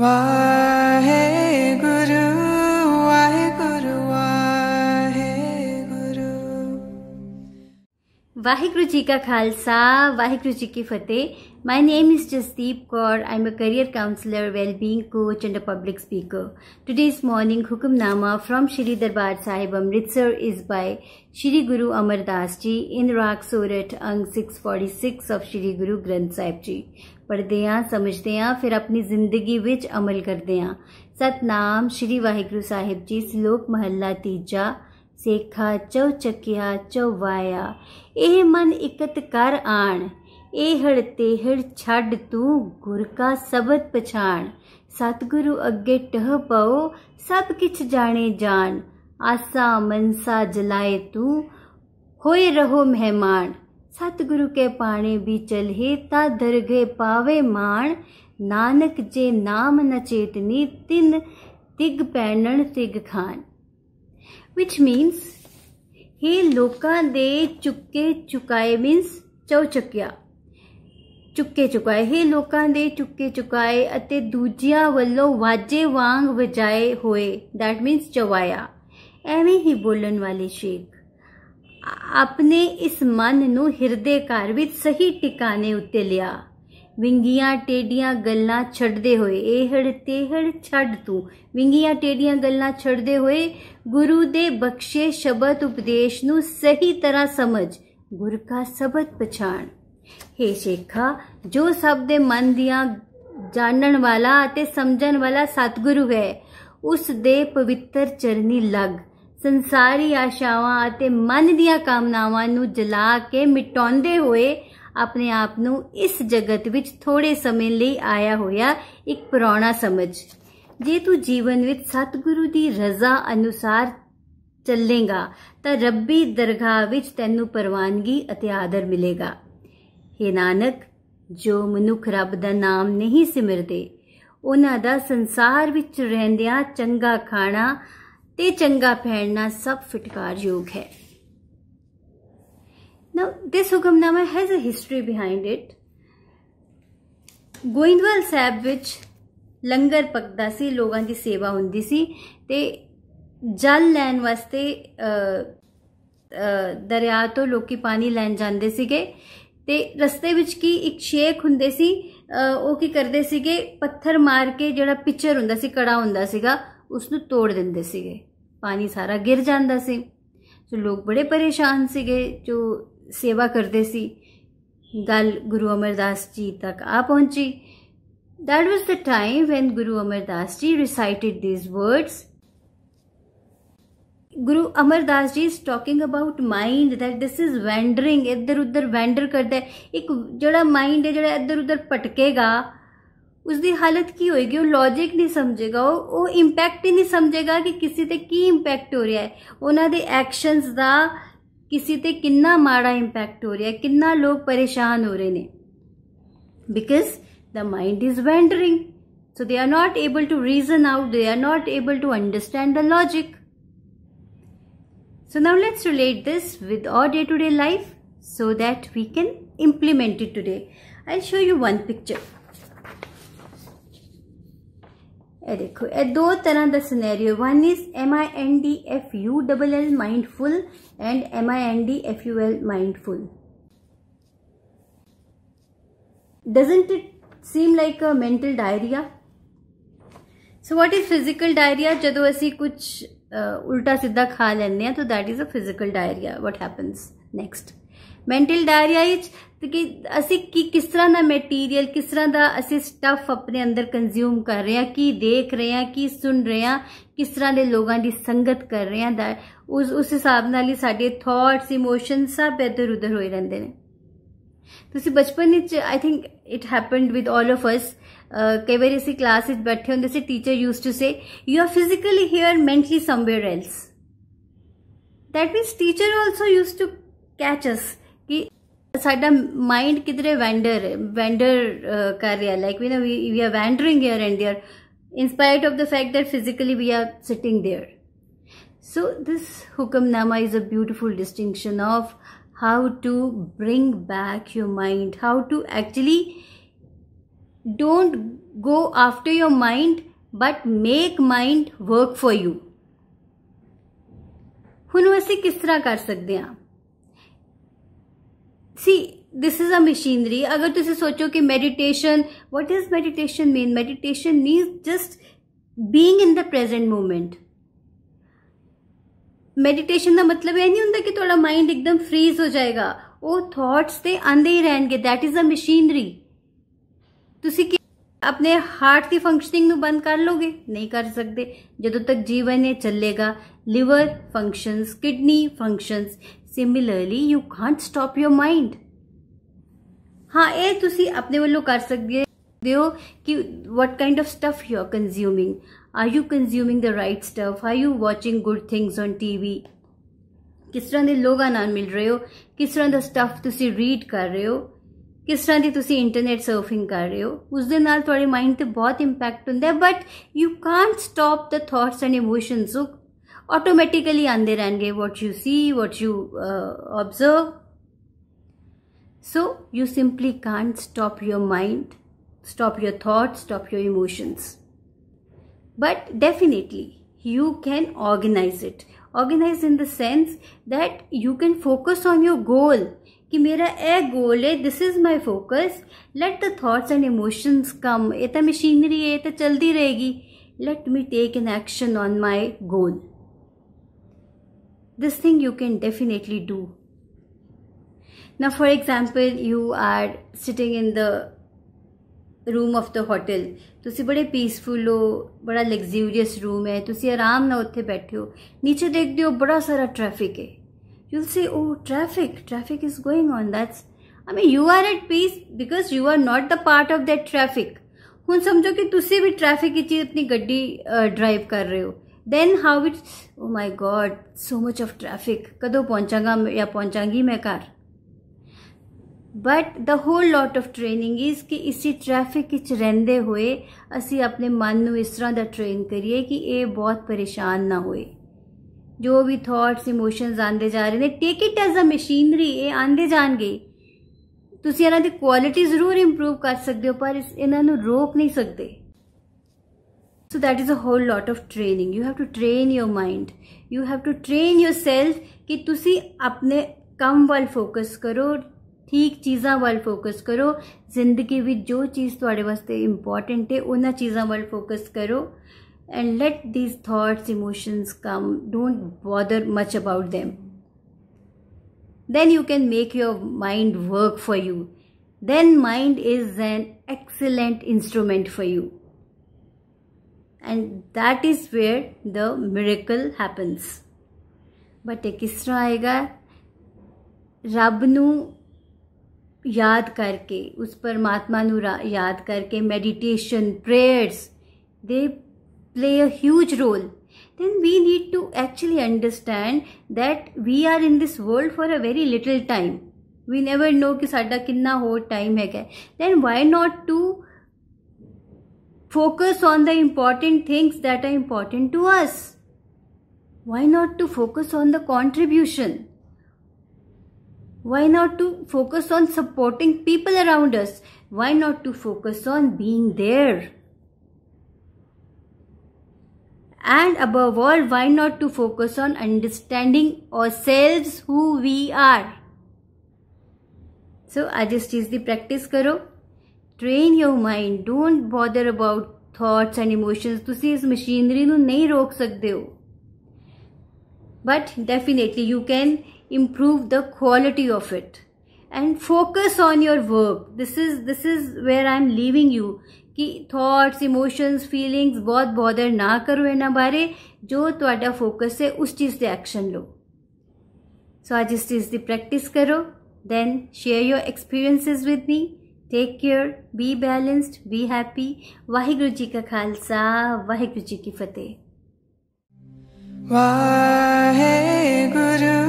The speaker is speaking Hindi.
वाहिगुरु जी का खालसा वाहिगुरु जी की फतेह my name is Jasdeep Kaur I am a career counsellor wellbeing coach and a public speaker today's morning hukamnama from Shri Darbar Sahib Amritsar is by Shri Guru Amardas जी इन राग सोरठ अंग 646 ऑफ श्री गुरु ग्रंथ साहिब जी ਪੜ੍ਹਦੇ ਆਂ ਸਮਝਦੇ ਆਂ ਫਿਰ ਆਪਣੀ ਜ਼ਿੰਦਗੀ ਵਿੱਚ ਅਮਲ ਕਰਦੇ ਆਂ ਸਤਨਾਮ ਸ਼੍ਰੀ ਵਾਹਿਗੁਰੂ ਸਾਹਿਬ ਜੀ ਸ਼ਲੋਕ ਮਹੱਲਾ ਤੀਜਾ ਸੇਖਾ ਚੌ ਚੱਕਿਆ ਵਾਇਆ ਇਹ ਮਨ ਇਕਤ ਕਰ ਆਣ ਇਹ ਹੜ ਤੇ ਹੜ ਛੱਡ ਤੂੰ ਗੁਰ ਕਾ ਸ਼ਬਦ ਪਛਾਣ ਸਤਗੁਰੂ ਅੱਗੇ ਟਹ ਪਾਓ ਸਭ ਕਿਛ ਜਾਣੇ ਜਾਣ ਆਸਾ ਮਨਸਾ ਜਲਾਏ ਤੂੰ ਹੋਏ ਰਹੋ ਮਹਿਮਾਨ सतगुरु के पाणे भी चले ता दरगे पावे माण नानक जे नाम न चेतनी तिन तिग पैणन तिग खान विच मीन्स हे लोकां दे चुक्के चुकाए मीन्स ਚੌਚਕਿਆ ਚੁੱਕੇ ਚੁਕਾਏ ਹੀ ਲੋਕਾਂ ਦੇ ਚੁੱਕੇ ਚੁਕਾਏ ਅਤੇ ਦੂਜਿਆਂ ਵੱਲੋਂ ਵਾਜੇ ਵਾਂਗ ਵਜਾਏ ਹੋਏ ਥੈਟ ਮੀਨਸ ਚਵਾਇਆ ਐਵੇਂ ਹੀ ਬੋਲਣ ਵਾਲੇ ਸ਼ੇਖ ਆਪਣੇ ਇਸ ਮਨ ਨੂੰ ਹਿਰਦੇ ਘਰ ਵਿੱਚ ਸਹੀ ਟਿਕਾਣੇ ਉੱਤੇ ਲਿਆ ਵਿੰਗੀਆਂ ਟੇਡੀਆਂ ਗੱਲਾਂ ਛੱਡਦੇ ਹੋਏ ਇਹੜ ਤੇਹੜ ਛੱਡ ਤੂੰ ਵਿੰਗੀਆਂ ਟੇਡੀਆਂ ਗੱਲਾਂ ਛੱਡਦੇ ਹੋਏ ਗੁਰੂ ਦੇ ਬਖਸ਼ੇ ਸ਼ਬਦ ਉਪਦੇਸ਼ ਨੂੰ ਸਹੀ ਤਰ੍ਹਾਂ ਸਮਝ ਗੁਰ ਕਾ ਸ਼ਬਦ ਪਛਾਣ हे ਸ਼ੇਖਾ ਜੋ ਸਭ ਦੇ ਮਨ ਦੀਆਂ ਜਾਣਨ ਵਾਲਾ ਅਤੇ ਸਮਝਣ ਵਾਲਾ ਸਤਿਗੁਰੂ ਹੈ ਉਸ ਦੇ ਪਵਿੱਤਰ ਚਰਨੀ ਲੱਗ ਸੰਸਾਰੀ ਆਸ਼ਾਵਾਂ ਅਤੇ ਮਨ ਦੀਆਂ ਕਾਮਨਾਵਾਂ ਨੂੰ ਜਲਾ ਕੇ ਮਿਟਾਉਂਦੇ ਹੋਏ ਆਪਣੇ ਆਪ ਨੂੰ ਇਸ ਜਗਤ ਵਿੱਚ ਥੋੜੇ ਸਮੇਂ ਲਈ ਆਇਆ ਹੋਇਆ ਇੱਕ ਪੁਰਾਣਾ ਸਮਝ ਜੇ ਤੂੰ ਜੀਵਨ ਵਿੱਚ ਸਤਿਗੁਰੂ ਦੀ ਰਜ਼ਾ ਅਨੁਸਾਰ ਚੱਲੇਗਾ ਤਾਂ ਰੱਬੀ ਦਰਗਾਹ ਵਿੱਚ ਤੈਨੂੰ ਪਰਵਾਨਗੀ ਅਤੇ ਆਦਰ ਮਿਲੇਗਾ हे ਨਾਨਕ ਜੋ ਮਨੁੱਖ ਰੱਬ ਦਾ ਨਾਮ ਨਹੀਂ ਸਿਮਰਦੇ ਉਹਨਾਂ ਦਾ ਸੰਸਾਰ ਵਿੱਚ ਰਹਿੰਦਿਆਂ ਚੰਗਾ ਖਾਣਾ ਤੇ ਚੰਗਾ ਪਹਿਨਣਾ ਸਭ ਯੋਗ ਹੈ ਨਾ this hukamnama has a history behind it Goindwal Sahib ਵਿੱਚ ਲੰਗਰ ਪਕਦਾ ਸੀ ਲੋਕਾਂ ਦੀ ਸੇਵਾ ਹੁੰਦੀ ਸੀ ਤੇ ਜਲ ਲੈਣ ਵਾਸਤੇ ਦਰਿਆ ਤੋਂ ਲੋਕੀ ਪਾਣੀ ਲੈਣ ਜਾਂਦੇ ਸੀਗੇ ਤੇ ਰਸਤੇ ਵਿੱਚ ਕੀ ਇੱਕ ਸ਼ੇਖ ਹੁੰਦੇ ਸੀ ਉਹ ਕੀ ਕਰਦੇ ਸੀਗੇ ਪੱਥਰ ਮਾਰ ਕੇ ਜਿਹੜਾ ਪਿਚਰ ਹੁੰਦਾ ਸੀ ਕੜਾ ਹੁੰਦਾ ਸੀਗਾ ਉਸ ਨੂੰ ਤੋੜ ਦਿੰਦੇ ਸੀਗੇ ਪਾਣੀ ਸਾਰਾ ਗਿਰ ਜਾਂਦਾ ਸੀ ਸੋ ਲੋਕ ਬੜੇ ਪਰੇਸ਼ਾਨ ਸੀਗੇ ਜੋ ਸੇਵਾ ਕਰਦੇ ਸੀ ਗੱਲ ਗੁਰੂ ਅਮਰਦਾਸ ਜੀ ਤੱਕ ਆ ਪਹੁੰਚੀ that was the time when guru amar das ji recited these words Guru Amardas ji is talking about mind that this is wandering इधर उधर वैंडर करता है एक जोड़ा माइंड है जोड़ा इधर उधर भटकेगा उसकी हालत की होगी लॉजिक नहीं समझेगा वो, इंपैक्ट ही नहीं समझेगा कि किसी ते की इंपैक्ट हो रहा है उन्होंने एक्शन का किसी ते कि माड़ा इंपैक्ट हो रहा है कि लोग परेशान हो रहे हैं because the mind is wandering so they are not able to reason out they are not able to understand the logic so now let's relate this with our day to day life so that we can implement it today I show you one picture ए देखो ए दो तरह का scenario one is M I N D F U double L mindful and M I N D F U L mindful doesn't it seem like a mental diarrhoea so what is physical diarrhoea जो असि कुछ uh, उल्टा सीधा खा लें तो that is a physical diarrhoea what happens next mental diarrhoea is ਤੇ ਕਿ ਅਸੀਂ ਕਿ ਕਿਸ ਤਰ੍ਹਾਂ ਦਾ ਮਟੀਰੀਅਲ ਕਿਸ ਤਰ੍ਹਾਂ ਦਾ ਅਸੀਂ ਸਟੱਫ ਆਪਣੇ ਅੰਦਰ ਕੰਜ਼ਿਊਮ ਕਰ ਰਹੇ ਹਾਂ ਕੀ ਦੇਖ ਰਹੇ ਹਾਂ ਕੀ ਸੁਣ ਰਹੇ ਹਾਂ ਕਿਸ ਤਰ੍ਹਾਂ ਦੇ ਲੋਕਾਂ ਦੀ ਸੰਗਤ ਕਰ ਰਹੇ ਹਾਂ ਦਾ ਉਸ ਉਸ ਹਿਸਾਬ ਨਾਲ ਹੀ ਸਾਡੇ ਥਾਟਸ ਇਮੋਸ਼ਨ ਸਭ ਇੱਧਰ ਉਧਰ ਹੋਏ ਰਹਿੰਦੇ ਨੇ ਤੁਸੀਂ ਬਚਪਨ ਵਿੱਚ I think it happened with all of us ਕਈ ਵਾਰੀ ਅਸੀਂ ਕਲਾਸ ਵਿੱਚ ਬੈਠੇ ਹੁੰਦੇ ਸੀ teacher use to say you are physically here mentally somewhere else that means teacher also used to catch us ਸਾਡਾ ਮਾਈਂਡ ਕਿਧਰੇ ਵੈਂਡਰ ਵੈਂਡਰ ਕਰ ਰਿਹਾ ਲਾਈਕ ਵੀ ਨਾ we are wandering here and there in spite of the fact that physically we are sitting there so this hukamnama is a beautiful distinction of how to bring back your mind how to actually don't go after your mind but make mind work for you ਹੁਣ ਅਸੀਂ ਕਿਸ ਤਰ੍ਹਾਂ ਕਰ ਸਕਦੇ ਹਾਂ see this is a machinery अगर तुम सोचो कि meditation what is meditation mean meditation mean just being in the present moment meditation का मतलब यह नहीं होंगे कि थोड़ा माइंड एकदम फ्रीज हो जाएगा वो थॉट्स तो आते ही ਰਹਿਣਗੇ दैट इज अ मशीनरी तुम अपने हार्ट की फंक्शनिंग ਫੰਕਸ਼ਨਿੰਗ कर ਬੰਦ ਕਰ ਲੋਗੇ ਨਹੀਂ ਕਰ ਸਕਦੇ ਜਦੋਂ ਤੱਕ ਜੀਵਨ ਇਹ ਚੱਲੇਗਾ liver functions similarly you can't stop your mind हाँ ये अपने वालों कर सकते हो कि what kind of stuff you are consuming are you consuming the right stuff are you watching good things on T V किस तरह के लोगों मिल रहे हो किस तरह का स्टफ तुम रीड कर रहे हो किस तरह की तुम इंटरनेट सर्फिंग कर रहे हो उस माइंड तो बहुत इंपैक्ट होंगे but you can't stop the thoughts and emotion of automatically आंदे रहेंगे what you see what you observe so you simply can't stop your mind stop your thoughts stop your emotions but definitely you can organise it organise in the sense that you can focus on your goal कि मेरा ए गोल है this is my focus let the thoughts and emotions come ये तो मशीनरी है ये तो चलती रहेगी let me take an action on my goal this thing you can definitely do now for example you are sitting in the room of the hotel तुम बड़े पीसफुल हो बड़ा लग्जूरियस रूम है तुम आराम ना उत्थे बैठे हो नीचे देख हो बड़ा सारा ट्रैफिक है you say oh traffic traffic is going on that's I mean you are at peace because you are not the part of that traffic हूँ समझो कि तुम भी ट्रैफिक अपनी गड्डी ड्राइव कर रहे हो then how it oh my God so much of traffic ਕਦੋਂ ਪਹੁੰਚਾਂਗਾ ਜਾਂ ਪਹੁੰਚਾਂਗੀ ਮੈਂ ਘਰ but the whole lot of training is ਕਿ ਇਸੇ ਟ੍ਰੈਫਿਕ ਵਿੱਚ ਰਹਿੰਦੇ ਹੋਏ ਅਸੀਂ ਆਪਣੇ ਮਨ ਨੂੰ ਇਸ ਤਰ੍ਹਾਂ ਦਾ ਟ੍ਰੇਨ ਕਰੀਏ ਕਿ ਇਹ ਬਹੁਤ ਪਰੇਸ਼ਾਨ ਨਾ ਹੋਏ ਜੋ ਵੀ ਥਾਟਸ ਇਮੋਸ਼ਨਸ ਆਂਦੇ ਜਾ ਰਹੇ ਨੇ take it as a machinery ਇਹ ਆਂਦੇ ਜਾਣਗੇ ਤੁਸੀਂ ਇਹਨਾਂ ਦੀ ਕੁਆਲਿਟੀ ਜ਼ਰੂਰ ਇੰਪਰੂਵ ਕਰ ਸਕਦੇ ਹੋ ਪਰ ਇਸ ਇਹਨਾਂ ਨੂੰ ਰੋਕ ਨਹੀਂ ਸਕਦੇ so that is a whole lot of training you have to train your mind you have to train yourself कि ਤੁਸੀਂ ਆਪਣੇ ਕੰਮ ਵੱਲ ਫੋਕਸ ਕਰੋ ਠੀਕ ਚੀਜ਼ਾਂ ਵੱਲ ਫੋਕਸ ਕਰੋ ਜ਼ਿੰਦਗੀ jo ਜੋ ਚੀਜ਼ ਤੁਹਾਡੇ ਵਾਸਤੇ ਇੰਪੋਰਟੈਂਟ ਹੈ ਉਹਨਾਂ ਚੀਜ਼ਾਂ ਵੱਲ ਫੋਕਸ ਕਰੋ and let these thoughts emotions come don't bother much about them then you can make your mind work for you then mind is an excellent instrument for you and that is where the miracle happens but ek isra aayega rab nu याद करके उस परमात्मा याद करके meditation prayers they play a huge role then we need to actually understand that we are in this world for a very little time we never know कि साडा कितना हो टाइम है क्या then why not to Focus on the important things that are important to us. Why not to focus on the contribution? Why not to focus on supporting people around us? Why not to focus on being there? And above all, why not to focus on understanding ourselves who we are? So, આજે the practice. કરો train your mind don't bother about thoughts and emotions ਤੁਸੀਂ ਇਸ ਮਸ਼ੀਨਰੀ ਨੂੰ ਨਹੀਂ ਰੋਕ ਸਕਦੇ ਹੋ but definitely you can improve the quality of it and focus on your work this is this is where i'm leaving you ਕਿ ਥਾਟਸ ਇਮੋਸ਼ਨਸ ਫੀਲਿੰਗਸ ਬਹੁਤ ਬੋਦਰ ਨਾ ਕਰੋ ਇਹਨਾਂ ਬਾਰੇ ਜੋ ਤੁਹਾਡਾ ਫੋਕਸ ਹੈ ਉਸ ਚੀਜ਼ ਤੇ ਐਕਸ਼ਨ ਲਓ ਸੋ ਅੱਜ ਇਸ ਚੀਜ਼ ਦੀ ਪ੍ਰੈਕਟਿਸ ਕਰੋ then share your experiences with me take care be balanced be happy Waheguru ji का खालसा वाहिगुरु जी की फतेह वाहे गुरु